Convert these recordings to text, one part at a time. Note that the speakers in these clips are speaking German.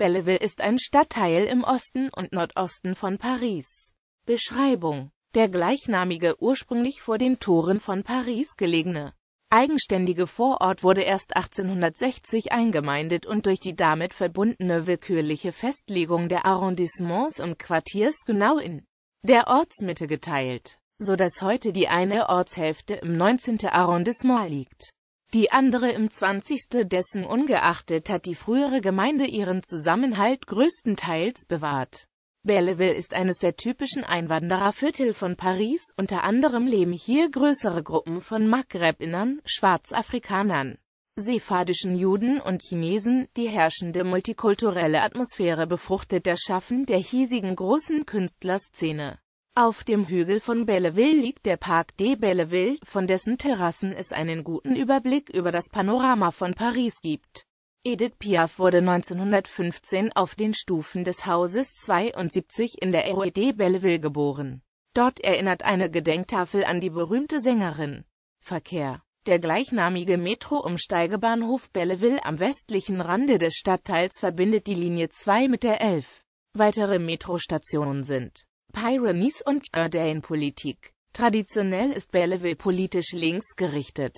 Belleville ist ein Stadtteil im Osten und Nordosten von Paris. Beschreibung Der gleichnamige, ursprünglich vor den Toren von Paris gelegene, eigenständige Vorort wurde erst 1860 eingemeindet und durch die damit verbundene willkürliche Festlegung der Arrondissements und Quartiers genau in der Ortsmitte geteilt, so dass heute die eine Ortshälfte im 19. Arrondissement liegt die andere im 20. Dessen ungeachtet hat die frühere Gemeinde ihren Zusammenhalt größtenteils bewahrt. Belleville ist eines der typischen Einwandererviertel von Paris, unter anderem leben hier größere Gruppen von Maghrebinern, Schwarzafrikanern, sephardischen Juden und Chinesen, die herrschende multikulturelle Atmosphäre befruchtet das Schaffen der hiesigen großen Künstlerszene. Auf dem Hügel von Belleville liegt der Parc des Belleville, von dessen Terrassen es einen guten Überblick über das Panorama von Paris gibt. Edith Piaf wurde 1915 auf den Stufen des Hauses 72 in der Rue de Belleville geboren. Dort erinnert eine Gedenktafel an die berühmte Sängerin. Verkehr Der gleichnamige Metro-Umsteigebahnhof Belleville am westlichen Rande des Stadtteils verbindet die Linie 2 mit der 11. Weitere Metrostationen sind Pyrenees und jordan politik Traditionell ist Belleville politisch links gerichtet.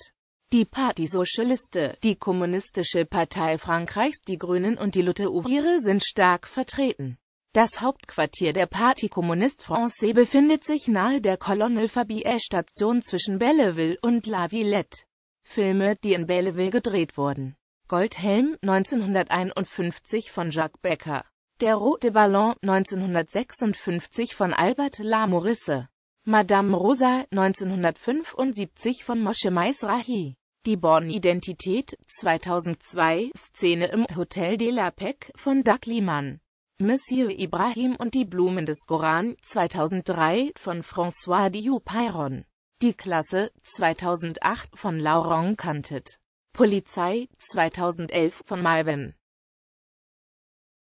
Die Parti Socialiste, die Kommunistische Partei Frankreichs, die Grünen und die Lutte Ouvriere sind stark vertreten. Das Hauptquartier der Parti Communiste Français befindet sich nahe der Colonel Fabier Station zwischen Belleville und La Villette. Filme, die in Belleville gedreht wurden. Goldhelm, 1951 von Jacques Becker. Der rote Ballon 1956 von Albert La Morisse. Madame Rosa 1975 von Moshe Meisrahi. Die Born-Identität 2002 Szene im Hotel de la Pec von Doug Liman. Monsieur Ibrahim und die Blumen des Koran 2003 von François Diou-Payron. Die Klasse 2008 von Laurent Cantet. Polizei 2011 von Malvin.